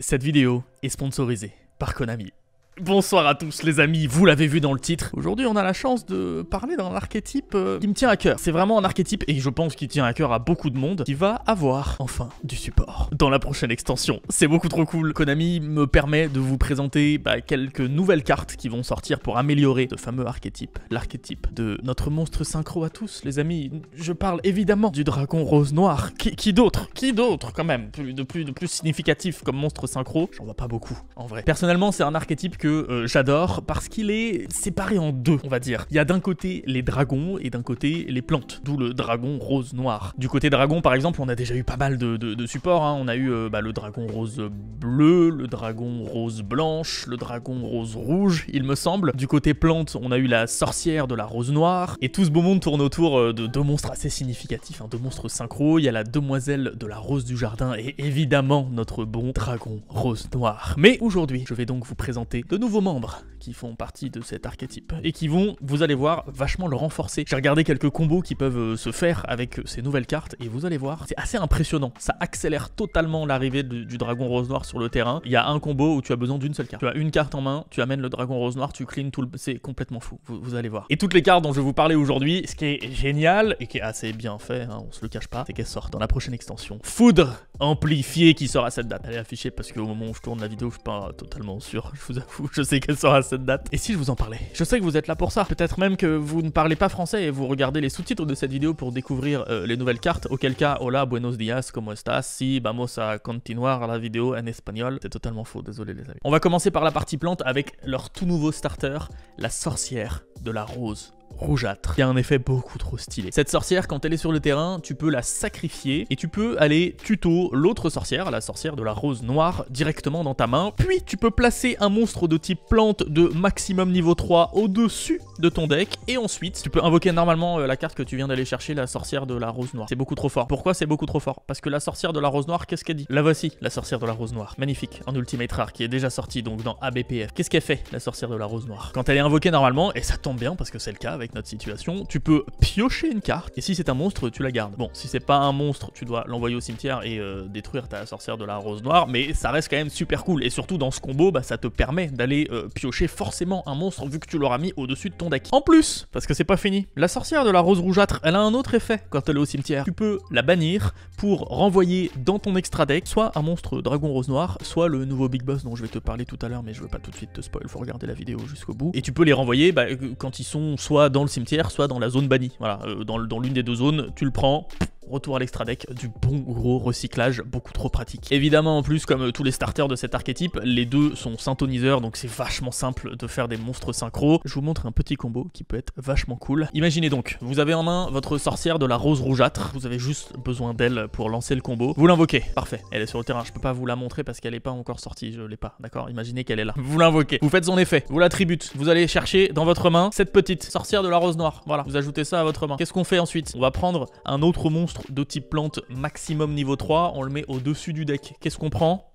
Cette vidéo est sponsorisée par Konami. Bonsoir à tous les amis, vous l'avez vu dans le titre. Aujourd'hui on a la chance de parler d'un archétype euh, qui me tient à cœur. C'est vraiment un archétype et je pense qu'il tient à cœur à beaucoup de monde qui va avoir enfin du support dans la prochaine extension. C'est beaucoup trop cool. Konami me permet de vous présenter bah, quelques nouvelles cartes qui vont sortir pour améliorer ce fameux archétype, l'archétype de notre monstre synchro à tous les amis. Je parle évidemment du dragon rose noir. Qui d'autre Qui d'autre quand même plus, de, plus, de plus significatif comme monstre synchro J'en vois pas beaucoup en vrai. Personnellement c'est un archétype que euh, j'adore parce qu'il est séparé en deux, on va dire. Il y a d'un côté les dragons et d'un côté les plantes, d'où le dragon rose noir. Du côté dragon, par exemple, on a déjà eu pas mal de, supports. Hein. On a eu euh, bah, le dragon rose bleu, le dragon rose blanche, le dragon rose rouge, il me semble. Du côté plante, on a eu la sorcière de la rose noire. Et tout ce beau monde tourne autour euh, de deux monstres assez significatifs, hein. deux monstres synchro. Il y a la demoiselle de la rose du jardin et évidemment notre bon dragon rose noir. Mais aujourd'hui, je vais donc vous présenter de nouveaux membres qui font partie de cet archétype et qui vont, vous allez voir, vachement le renforcer. J'ai regardé quelques combos qui peuvent euh, se faire avec euh, ces nouvelles cartes et vous allez voir, c'est assez impressionnant. Ça accélère totalement l'arrivée du dragon rose noir sur le terrain. Il y a un combo où tu as besoin d'une seule carte. Tu as une carte en main, tu amènes le dragon rose noir, tu clean tout le... C'est complètement fou, vous, allez voir. Et toutes les cartes dont je vous parlais aujourd'hui, ce qui est génial et qui est assez bien fait, hein, on se le cache pas, c'est qu'elles sortent dans la prochaine extension. Foudre amplifiée qui sort à cette date. Elle est affichée parce qu'au moment où je tourne la vidéo, je suis pas totalement sûr, je vous avoue. je sais qu'elle sort à cette date. Et si je vous en parlais Je sais que vous êtes là pour ça. Peut-être même que vous ne parlez pas français et vous regardez les sous-titres de cette vidéo pour découvrir euh, les nouvelles cartes, auquel cas, hola, buenos dias, como estás, si vamos a continuar la vidéo en espagnol. C'est totalement faux, désolé les amis. On va commencer par la partie plante avec leur tout nouveau starter, la sorcière de la rose rougeâtre, y a un effet beaucoup trop stylé. Cette sorcière, quand elle est sur le terrain, tu peux la sacrifier et tu peux aller tuto l'autre sorcière, la sorcière de la rose noire, directement dans ta main. Puis tu peux placer un monstre de type plante de maximum niveau 3 au-dessus de ton deck et ensuite tu peux invoquer normalement euh, la carte que tu viens d'aller chercher, la sorcière de la rose noire. C'est beaucoup trop fort. Pourquoi c'est beaucoup trop fort Parce que la sorcière de la rose noire, qu'est-ce qu'elle dit La voici, la sorcière de la rose noire. Magnifique, en ultimate rare, qui est déjà sortie donc dans ABPF. Qu'est-ce qu'elle fait, la sorcière de la rose noire Quand elle est invoquée normalement, et ça tombe bien parce que c'est le cas notre situation, tu peux piocher une carte, et si c'est un monstre, tu la gardes. Bon, si c'est pas un monstre, tu dois l'envoyer au cimetière et euh, détruire ta sorcière de la rose noire, mais ça reste quand même super cool, et surtout dans ce combo, bah, ça te permet d'aller euh, piocher forcément un monstre vu que tu l'auras mis au-dessus de ton deck. En plus, parce que c'est pas fini, la sorcière de la rose rougeâtre, elle a un autre effet quand elle est au cimetière. Tu peux la bannir pour renvoyer dans ton extra deck soit un monstre dragon rose noir, soit le nouveau big boss dont je vais te parler tout à l'heure, mais je veux pas tout de suite te spoil, faut regarder la vidéo jusqu'au bout. Et tu peux les renvoyer bah, euh, quand ils sont soit dans le cimetière, soit dans la zone bannie. Voilà, euh, dans, dans l'une des deux zones, tu le prends, retour à l'extra deck, du bon gros recyclage, beaucoup trop pratique. Évidemment en plus, comme euh, tous les starters de cet archétype, les deux sont syntoniseurs, donc c'est vachement simple de faire des monstres synchro. Je vous montre un petit combo qui peut être vachement cool. Imaginez donc, vous avez en main votre sorcière de la rose rougeâtre, vous avez juste besoin d'elle pour lancer le combo. Vous l'invoquez, parfait, elle est sur le terrain, je peux pas vous la montrer parce qu'elle est pas encore sortie, je l'ai pas, d'accord Imaginez qu'elle est là. Vous l'invoquez, vous faites son effet, vous tributez, vous allez chercher dans votre main cette petite sorcière de la rose noire, voilà, vous ajoutez ça à votre main. Qu'est-ce qu'on fait ensuite On va prendre un autre monstre de type plante maximum niveau 3, on le met au-dessus du deck. Qu'est-ce qu'on prend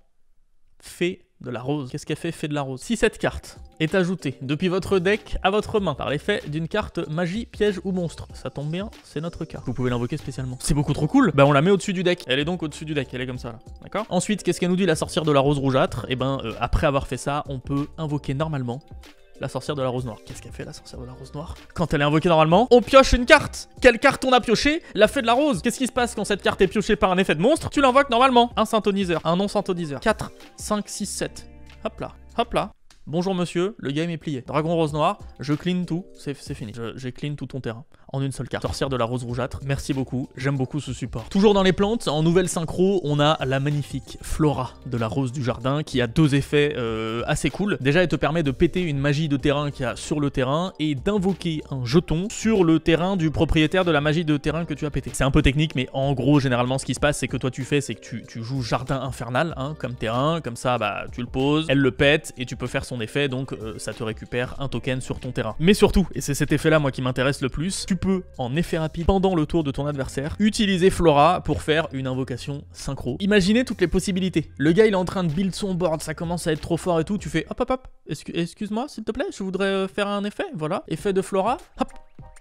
Fée de la rose. Qu'est-ce qu'elle fait Fait de la rose. Si cette carte est ajoutée depuis votre deck à votre main par l'effet d'une carte magie, piège ou monstre, ça tombe bien, c'est notre cas. Vous pouvez l'invoquer spécialement. C'est beaucoup trop cool. Bah, on la met au-dessus du deck. Elle est donc au-dessus du deck, elle est comme ça là. D'accord Ensuite, qu'est-ce qu'elle nous dit la sorcière de la rose rougeâtre Et eh ben euh, après avoir fait ça, on peut invoquer normalement la sorcière de la rose noire. Qu'est-ce qu'elle fait la sorcière de la rose noire Quand elle est invoquée normalement, on pioche une carte Quelle carte on a pioché La fée de la rose Qu'est-ce qui se passe quand cette carte est piochée par un effet de monstre Tu l'invoques normalement Un syntoniseur, un non synthoniseur 4, 5, 6, 7. Hop là, hop là. Bonjour monsieur, le game est plié. Dragon rose noir, je clean tout, c'est fini. J'ai clean tout ton terrain en une seule carte. Sorcière de la rose rougeâtre, merci beaucoup, j'aime beaucoup ce support. Toujours dans les plantes, en nouvelle synchro, on a la magnifique Flora de la rose du jardin qui a deux effets euh, assez cool. Déjà, elle te permet de péter une magie de terrain qu'il y a sur le terrain et d'invoquer un jeton sur le terrain du propriétaire de la magie de terrain que tu as pété. C'est un peu technique, mais en gros, généralement, ce qui se passe, c'est que toi, tu fais, c'est que tu, joues jardin infernal, hein, comme terrain, comme ça, bah, tu le poses, elle le pète et tu peux faire son effet, donc euh, ça te récupère un token sur ton terrain. Mais surtout, et c'est cet effet-là, moi, qui m'intéresse le plus, tu peux, en effet rapide, pendant le tour de ton adversaire, utiliser Flora pour faire une invocation synchro. Imaginez toutes les possibilités. Le gars, il est en train de build son board, ça commence à être trop fort et tout, tu fais hop hop hop, excuse-moi s'il te plaît, je voudrais euh, faire un effet, voilà, effet de Flora, hop,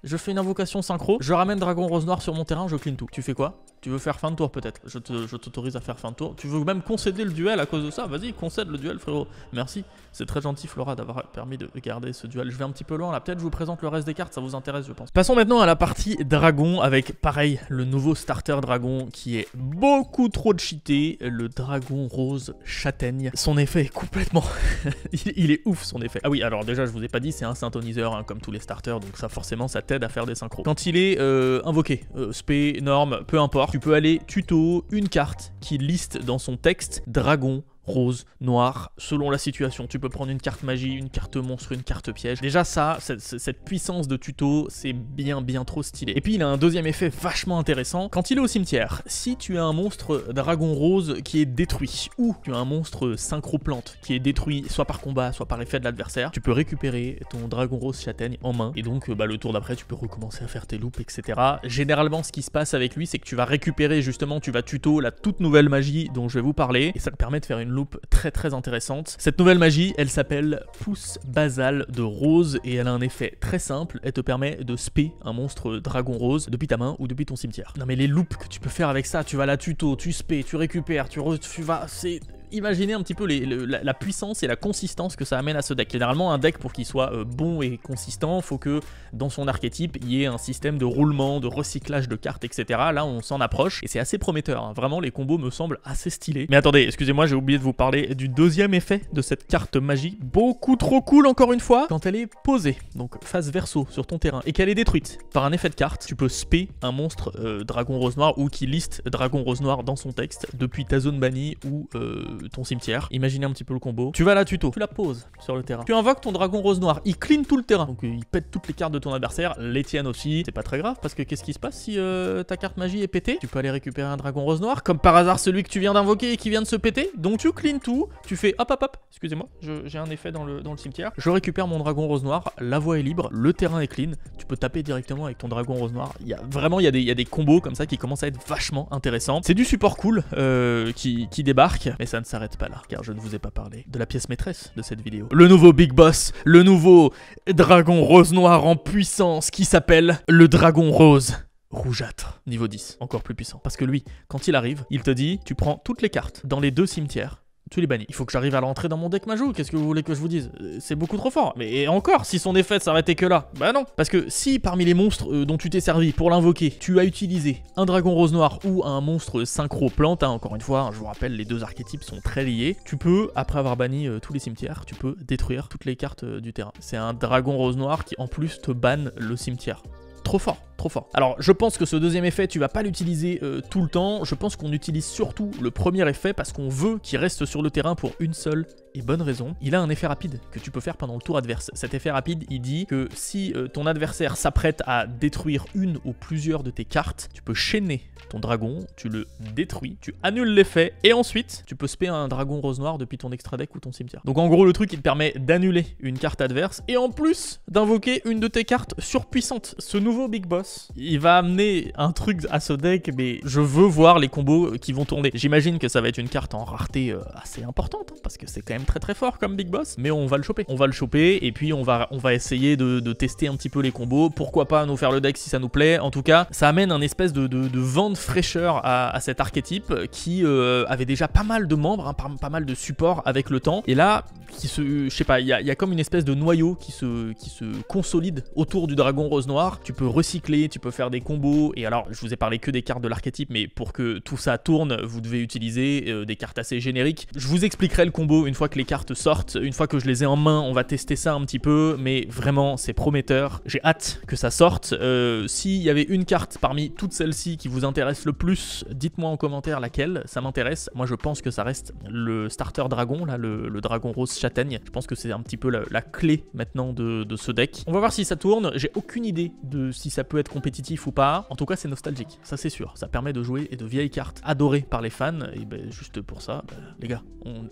je fais une invocation synchro, je ramène Dragon Rose Noir sur mon terrain, je clean tout. Tu fais quoi tu veux faire fin de tour peut-être, je t'autorise à faire fin de tour. Tu veux même concéder le duel à cause de ça, vas-y, concède le duel frérot. Merci, c'est très gentil Flora d'avoir permis de garder ce duel. Je vais un petit peu loin là, peut-être je vous présente le reste des cartes, ça vous intéresse je pense. Passons maintenant à la partie dragon avec pareil, le nouveau starter dragon qui est beaucoup trop cheaté, le dragon rose châtaigne. Son effet est complètement... il, est ouf son effet. Ah oui, alors déjà je vous ai pas dit, c'est un syntoniseur hein, comme tous les starters, donc ça forcément ça t'aide à faire des synchros. Quand il est euh, invoqué, euh, spé, norme, peu importe, tu peux aller tuto une carte qui liste dans son texte dragon, rose, noir, selon la situation. Tu peux prendre une carte magie, une carte monstre, une carte piège. Déjà ça, cette, puissance de tuto, c'est bien bien trop stylé. Et puis il a un deuxième effet vachement intéressant. Quand il est au cimetière, si tu as un monstre dragon rose qui est détruit, ou tu as un monstre synchroplante qui est détruit soit par combat, soit par effet de l'adversaire, tu peux récupérer ton dragon rose châtaigne en main. Et donc bah, le tour d'après, tu peux recommencer à faire tes loops, etc. Généralement, ce qui se passe avec lui, c'est que tu vas récupérer justement, tu vas tuto la toute nouvelle magie dont je vais vous parler, et ça te permet de faire une très très intéressante. Cette nouvelle magie, elle s'appelle Pousse Basale de Rose et elle a un effet très simple, elle te permet de spé un monstre dragon rose depuis ta main ou depuis ton cimetière. Non mais les loops que tu peux faire avec ça, tu vas la tuto, tu spé, tu récupères, tu, tu vas... c'est imaginez un petit peu la, puissance et la consistance que ça amène à ce deck. Généralement, un deck, pour qu'il soit euh, bon et consistant, faut que dans son archétype, il y ait un système de roulement, de recyclage de cartes, etc. Là, on s'en approche et c'est assez prometteur. Hein. Vraiment, les combos me semblent assez stylés. Mais attendez, excusez-moi, j'ai oublié de vous parler du deuxième effet de cette carte magie. Beaucoup trop cool, encore une fois, quand elle est posée, donc face verso sur ton terrain, et qu'elle est détruite par un effet de carte, tu peux spé un monstre euh, dragon rose noir ou qui liste dragon rose noir dans son texte depuis ta zone bannie ou euh, ton cimetière. Imaginez un petit peu le combo. Tu vas la tuto. Tu la poses sur le terrain. Tu invoques ton dragon rose noir. Il clean tout le terrain. Donc euh, il pète toutes les cartes de ton adversaire. Les tiennes aussi. C'est pas très grave parce que qu'est-ce qui se passe si euh, ta carte magie est pétée Tu peux aller récupérer un dragon rose noir. Comme par hasard celui que tu viens d'invoquer et qui vient de se péter. Donc tu clean tout. Tu fais hop hop hop. Excusez-moi, j'ai un effet dans le, dans le cimetière. Je récupère mon dragon rose noir. La voie est libre. Le terrain est clean. Tu peux taper directement avec ton dragon rose noir. Il y a, vraiment, il y, a des, il y a des combos comme ça qui commencent à être vachement intéressants. C'est du support cool euh, qui, qui débarque. Mais ça ne s'arrête pas là, car je ne vous ai pas parlé de la pièce maîtresse de cette vidéo. Le nouveau Big Boss, le nouveau dragon rose noir en puissance qui s'appelle le dragon rose rougeâtre. Niveau 10, encore plus puissant. Parce que lui, quand il arrive, il te dit, tu prends toutes les cartes dans les deux cimetières tu les bannis. Il faut que j'arrive à l'entrer dans mon deck Majou. Qu'est-ce que vous voulez que je vous dise euh, C'est beaucoup trop fort. Mais encore, si son effet s'arrêtait que là, bah non. Parce que si parmi les monstres euh, dont tu t'es servi pour l'invoquer, tu as utilisé un dragon rose noir ou un monstre synchro plante, hein, encore une fois, hein, je vous rappelle, les deux archétypes sont très liés, tu peux, après avoir banni euh, tous les cimetières, tu peux détruire toutes les cartes du terrain. C'est un dragon rose noir qui en plus te banne le cimetière. Trop fort trop fort. Alors je pense que ce deuxième effet, tu vas pas l'utiliser euh, tout le temps. Je pense qu'on utilise surtout le premier effet parce qu'on veut qu'il reste sur le terrain pour une seule et bonne raison. Il a un effet rapide que tu peux faire pendant le tour adverse. Cet effet rapide, il dit que si euh, ton adversaire s'apprête à détruire une ou plusieurs de tes cartes, tu peux chaîner ton dragon, tu le détruis, tu annules l'effet et ensuite tu peux spé un dragon rose noir depuis ton extra deck ou ton cimetière. Donc en gros le truc il te permet d'annuler une carte adverse et en plus d'invoquer une de tes cartes surpuissantes. Ce nouveau Big Boss il va amener un truc à ce deck, mais je veux voir les combos euh, qui vont tourner. J'imagine que ça va être une carte en rareté euh, assez importante, hein, parce que c'est quand même très très fort comme Big Boss, mais on va le choper. On va le choper, et puis on va, on va essayer de, tester un petit peu les combos. Pourquoi pas nous faire le deck si ça nous plaît. En tout cas, ça amène un espèce de, vent de fraîcheur à, cet archétype euh, qui avait déjà pas mal de membres, hein, pas, mal de supports avec le temps. Et là, qui se, je sais pas, il y, a, comme une espèce de noyau qui se, qui se consolide autour du dragon rose noir. Tu peux recycler tu peux faire des combos. Et alors, je vous ai parlé que des cartes de l'archétype, mais pour que tout ça tourne, vous devez utiliser euh, des cartes assez génériques. Je vous expliquerai le combo une fois que les cartes sortent, une fois que je les ai en main, on va tester ça un petit peu, mais vraiment, c'est prometteur. J'ai hâte que ça sorte. Euh, s'il y avait une carte parmi toutes celles-ci qui vous intéresse le plus, dites-moi en commentaire laquelle, ça m'intéresse. Moi, je pense que ça reste le starter dragon, là, le, dragon rose châtaigne. Je pense que c'est un petit peu la, clé maintenant de ce deck. On va voir si ça tourne. J'ai aucune idée de si ça peut être compétitif ou pas, en tout cas c'est nostalgique, ça c'est sûr. Ça permet de jouer et de vieilles cartes adorées par les fans, et ben juste pour ça, ben, les gars,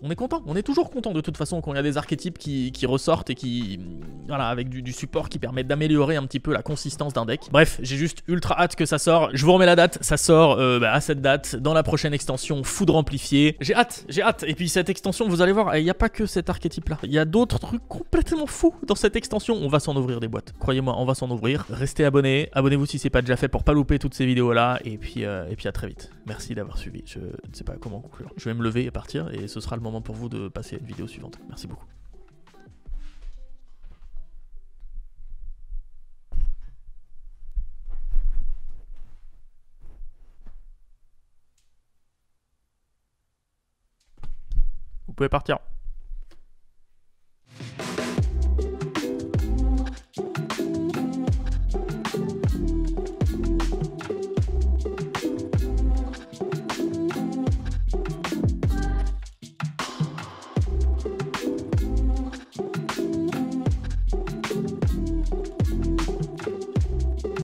on, est content, on est toujours content de toute façon quand il y a des archétypes qui, ressortent et qui, voilà, avec du, support qui permet d'améliorer un petit peu la consistance d'un deck. Bref, j'ai juste ultra hâte que ça sorte. Je vous remets la date, ça sort euh, ben, à cette date, dans la prochaine extension, foudre Amplifié. J'ai hâte, j'ai hâte. Et puis cette extension, vous allez voir, il eh, n'y a pas que cet archétype-là. Il y a d'autres trucs complètement fous dans cette extension. On va s'en ouvrir des boîtes. Croyez-moi, on va s'en ouvrir. Restez abonnés, abonnez-vous si c'est pas déjà fait pour pas louper toutes ces vidéos là. Et puis, euh, et puis à très vite. Merci d'avoir suivi. Je ne sais pas comment conclure. Je vais me lever et partir et ce sera le moment pour vous de passer à une vidéo suivante. Merci beaucoup. Vous pouvez partir.